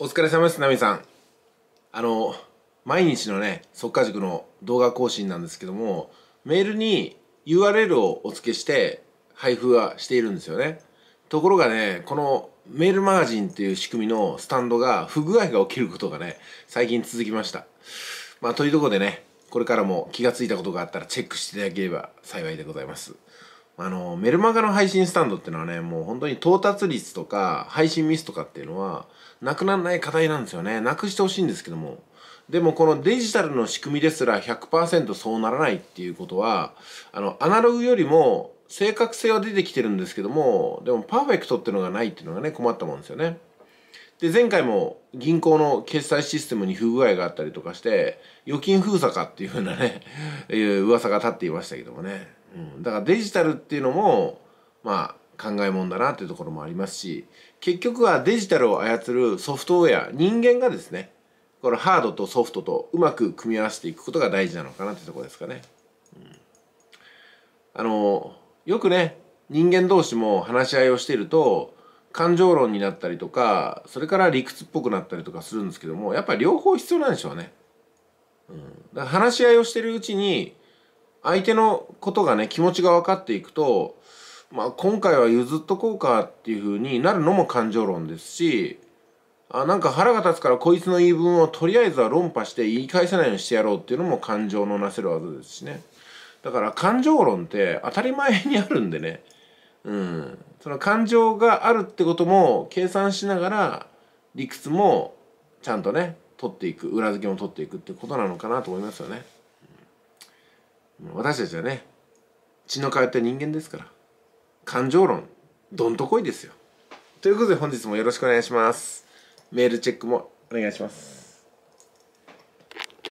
お疲れ様です、ナミさん。あの、毎日のね、速稼塾の動画更新なんですけども、メールに URL をお付けして配布はしているんですよね。ところがね、このメールマガジンっていう仕組みのスタンドが不具合が起きることがね、最近続きました。まあ、というところでね、これからも気がついたことがあったらチェックしていただければ幸いでございます。あの、メルマガの配信スタンドっていうのはね、もう本当に到達率とか配信ミスとかっていうのは、なくならない課題なんですよね。なくしてほしいんですけども。でもこのデジタルの仕組みですら100%そうならないっていうことは、あの、アナログよりも正確性は出てきてるんですけども、でもパーフェクトっていうのがないっていうのがね、困ったもんですよね。で、前回も銀行の決済システムに不具合があったりとかして、預金封鎖かっていうふうなね、いう噂が立っていましたけどもね。うん、だからデジタルっていうのもまあ考えもんだなっていうところもありますし結局はデジタルを操るソフトウェア人間がですねこのハードとソフトとうまく組み合わせていくことが大事なのかなっていうところですかね。あのよくね人間同士も話し合いをしていると感情論になったりとかそれから理屈っぽくなったりとかするんですけどもやっぱり両方必要なんでしょうね。うん、だから話し合いをしてるうちに相手のことがね、気持ちが分かっていくと、まあ、今回は譲っとこうかっていうふうになるのも感情論ですし、あなんか腹が立つからこいつの言い分をとりあえずは論破して言い返さないようにしてやろうっていうのも感情のなせる技ですしね。だから感情論って当たり前にあるんでね。うん。その感情があるってことも計算しながら理屈もちゃんとね、取っていく、裏付けも取っていくってことなのかなと思いますよね。私たちはね血の通った人間ですから感情論どんとこいですよということで本日もよろしくお願いしますメールチェックもお願いします